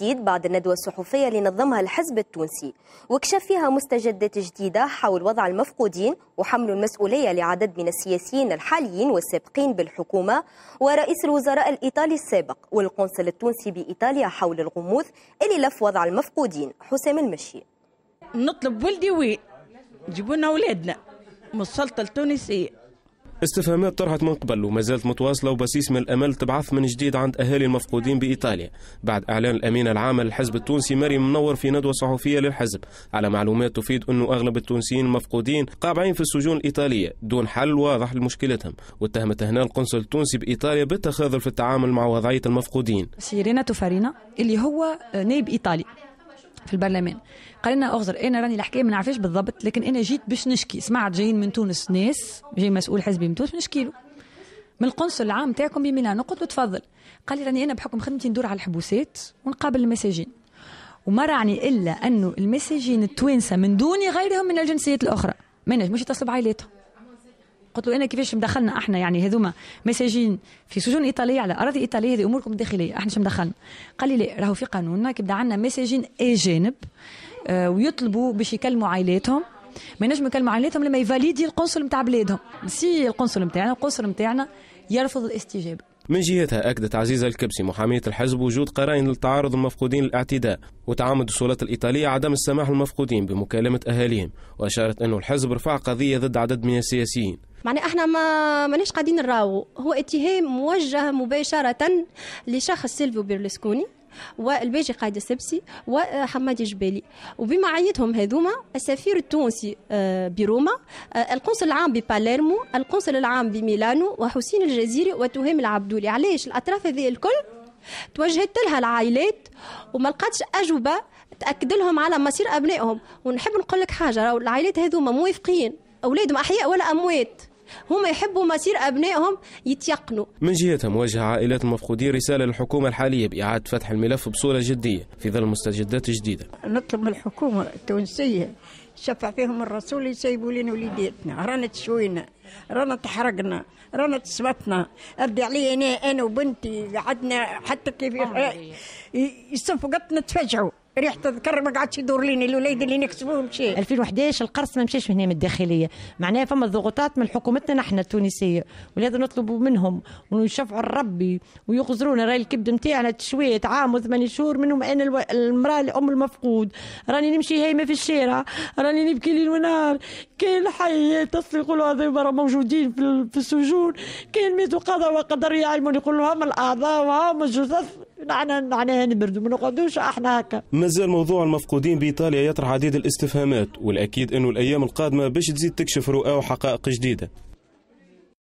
تأكيد بعد الندوة الصحفية اللي نظمها الحزب التونسي وكشف فيها مستجدات جديدة حول وضع المفقودين وحمل المسؤولية لعدد من السياسيين الحاليين والسابقين بالحكومة ورئيس الوزراء الإيطالي السابق والقنصل التونسي بإيطاليا حول الغموض اللي لف وضع المفقودين حسام المشي نطلب ولدي وين جيبونا أولادنا من السلطة التونسية استفهامات طرحت من قبل وما زالت متواصلة وبسيس من الأمل تبعث من جديد عند أهالي المفقودين بإيطاليا بعد إعلان الأمينة العامة للحزب التونسي مريم منور في ندوة صحفية للحزب على معلومات تفيد أنه أغلب التونسيين المفقودين قابعين في السجون الإيطالية دون حل واضح لمشكلتهم واتهمت هنا القنصل التونسي بإيطاليا بالتخاذل في التعامل مع وضعية المفقودين سيرينا توفارينا اللي هو نائب إيطالي في البرلمان قال لنا اغزر انا راني الحكايه ما نعرفش بالضبط لكن انا جيت باش نشكي سمعت جايين من تونس ناس جاي مسؤول حزبي من تونس نشكي له من القنصل العام تاعكم بميلانو قلت له تفضل قال لي راني انا بحكم خدمتي ندور على الحبوسات ونقابل المساجين وما راني الا انه المساجين التوانسه من دون غيرهم من الجنسيات الاخرى ما نجموش يتصلوا بعائلاتهم قلت له انا كيفاش مدخلنا احنا يعني هذوما مساجين في سجون ايطاليه على اراضي ايطاليه هذه اموركم الداخليه احنا مدخلنا قال لي لا راهو في قانوننا كيبدا عندنا مساجين اجانب آه ويطلبوا باش يكلموا عائلاتهم ما ينجموا يكلموا عائلاتهم لما يفاليدي القنصل نتاع بلادهم سي القنصل نتاعنا القنصل نتاعنا يرفض الاستجابه من جهتها أكدت عزيزة الكبسي محامية الحزب وجود قرائن للتعارض المفقودين للاعتداء وتعامد السلطات الإيطالية عدم السماح للمفقودين بمكالمة أهاليهم وأشارت أنه الحزب رفع قضية ضد عدد من السياسيين معناها احنا ما ماناش قاعدين نراو هو اتهام موجه مباشره لشخص سيلفيو بيرلسكوني والباجي قائد السبسي وحمادي جبالي وبمعيتهم هذوما السفير التونسي آه، بروما آه، القنصل العام بباليرمو القنصل العام بميلانو وحسين الجزيري وتهام العبدولي علاش الاطراف هذه الكل توجهت لها العائلات وما لقاتش اجوبه تاكد لهم على مصير ابنائهم ونحب نقول لك حاجه راهو العائلات هذوما موافقين اولادهم احياء ولا اموات هم يحبوا مصير أبنائهم يتيقنوا من جهتها موجه عائلات المفقودين رسالة للحكومة الحالية بإعادة فتح الملف بصورة جدية في ظل مستجدات جديدة نطلب من الحكومة التونسية شفع فيهم الرسول يسيبوا لنا وليداتنا رانا تشوينا رانا تحرقنا رانا تسمتنا ردي علي انا انا وبنتي قعدنا حتى كيف آه، يصفقتنا تفجعوا ريحه الذكر ما قعدش يدور لنا الوليد اللي نكسبوه مشي 2011 القرص ما مشاش هنا من الداخليه معناها فما ضغوطات من حكومتنا نحن التونسيه ولهذا نطلب منهم ويشفعوا الربي ويغزرونا راي الكبد نتاعنا تشويه عام وثمان شهور منهم انا الو... المراه الام المفقود راني نمشي هايمه في الشارع راني نبكي ليل ونهار كان الحي يتصلوا يقولوا هذوما موجودين في السجون كان ميتوا قضاء وقدر يعلمون يقولوا هم الاعضاء وهم الجثث نحن هاني مردو ما نقعدوش احنا هكا مازال موضوع المفقودين بايطاليا يطرح عديد الاستفهامات والاكيد انه الايام القادمه باش تزيد تكشف رؤى وحقائق جديده